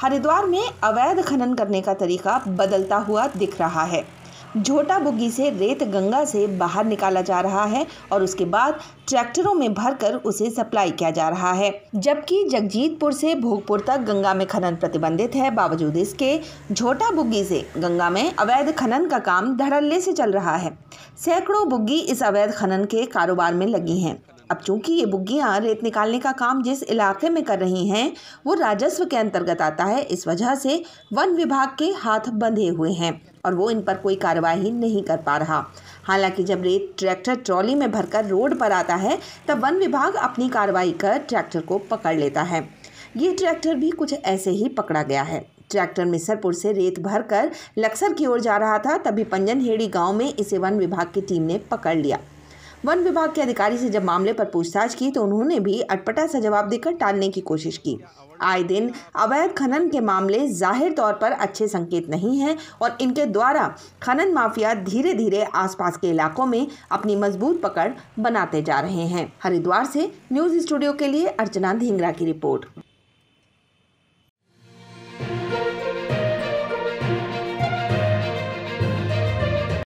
हरिद्वार में अवैध खनन करने का तरीका बदलता हुआ दिख रहा है झोटा बुग्गी से रेत गंगा से बाहर निकाला जा रहा है और उसके बाद ट्रैक्टरों में भरकर उसे सप्लाई किया जा रहा है जबकि जगजीतपुर से भोगपुर तक गंगा में खनन प्रतिबंधित है बावजूद इसके झोटा बुग्गी से गंगा में अवैध खनन का काम धड़ल्ले से चल रहा है सैकड़ों बुग्गी इस अवैध खनन के कारोबार में लगी हैं अब चूंकि ये बुग्गियाँ रेत निकालने का काम जिस इलाके में कर रही हैं वो राजस्व के अंतर्गत आता है इस वजह से वन विभाग के हाथ बंधे हुए हैं और वो इन पर कोई कार्रवाई नहीं कर पा रहा हालांकि जब रेत ट्रैक्टर ट्रॉली में भरकर रोड पर आता है तब वन विभाग अपनी कार्रवाई कर ट्रैक्टर को पकड़ लेता है ये ट्रैक्टर भी कुछ ऐसे ही पकड़ा गया है ट्रैक्टर मिसरपुर से रेत भरकर लक्सर की ओर जा रहा था तभी पंजनहेड़ी गांव में इसे वन विभाग की टीम ने पकड़ लिया वन विभाग के अधिकारी से जब मामले पर पूछताछ की तो उन्होंने भी अटपटा सा जवाब देकर टालने की कोशिश की आए दिन अवैध खनन के मामले जाहिर तौर पर अच्छे संकेत नहीं हैं और इनके द्वारा खनन माफिया धीरे धीरे आसपास के इलाकों में अपनी मजबूत पकड़ बनाते जा रहे हैं हरिद्वार से न्यूज स्टूडियो के लिए अर्चना धींगरा की रिपोर्ट